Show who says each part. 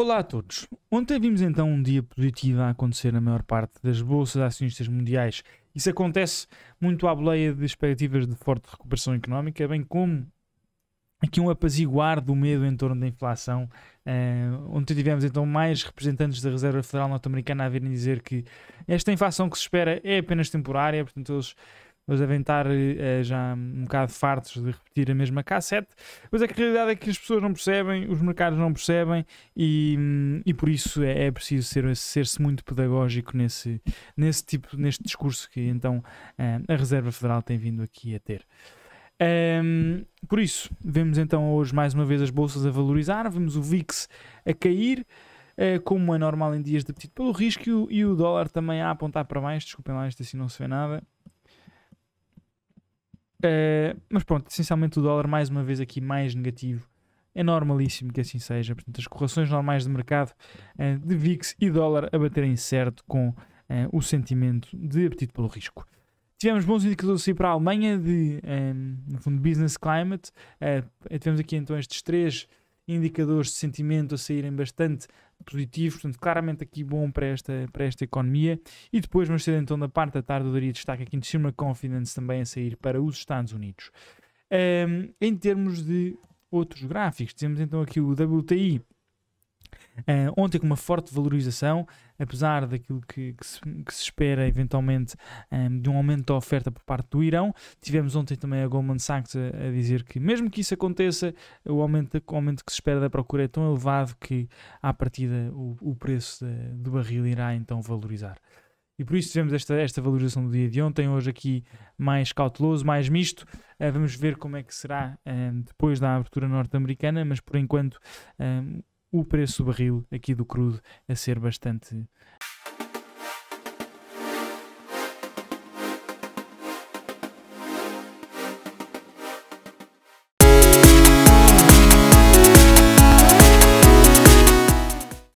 Speaker 1: Olá a todos. Ontem vimos então um dia positivo a acontecer na maior parte das bolsas acionistas mundiais. Isso acontece muito à boleia de expectativas de forte recuperação económica, bem como aqui um apaziguar do medo em torno da inflação. Uh, ontem tivemos então mais representantes da Reserva Federal Norte-Americana a virem dizer que esta inflação que se espera é apenas temporária, portanto eles eles devem estar eh, já um bocado fartos de repetir a mesma cassete, mas é a realidade é que as pessoas não percebem, os mercados não percebem e, hum, e por isso é, é preciso ser, ser-se muito pedagógico nesse, nesse tipo, neste discurso que então eh, a Reserva Federal tem vindo aqui a ter. Um, por isso, vemos então hoje mais uma vez as bolsas a valorizar, vemos o VIX a cair, eh, como é normal em dias de apetite pelo risco, e o, e o dólar também a apontar para mais. Desculpem lá, isto assim não se vê nada. Eh, mas pronto, essencialmente o dólar, mais uma vez aqui, mais negativo. É normalíssimo que assim seja. Portanto, as correções normais de mercado uh, de VIX e dólar a baterem certo com uh, o sentimento de apetite pelo risco. Tivemos bons indicadores assim para a Alemanha de, um, no fundo, business climate. tivemos aqui então estes três indicadores de sentimento a saírem bastante positivos, portanto, claramente aqui bom para esta, para esta economia. E depois, mais cedo, então, na parte da tarde, eu daria destaque aqui em cima Confidence também a sair para os Estados Unidos. Um, em termos de outros gráficos, temos então aqui o WTI Uh, ontem com uma forte valorização, apesar daquilo que, que, se, que se, espera eventualmente um, ehm, de um aumento da oferta por parte do Irão. Tivemos ontem também a Goldman Sachs a, a dizer que, mesmo que isso aconteça, o aumento, o aumento, que se espera da procura é tão elevado que, à partida, o, o preço de, do barril irá então valorizar. E por isso tivemos esta, esta valorização do dia de ontem, hoje aqui mais cauteloso, mais misto. Uh, vamos ver como é que será uh, depois da abertura norte-americana, mas por enquanto ehm, o preço do barril aqui do crudo a ser bastante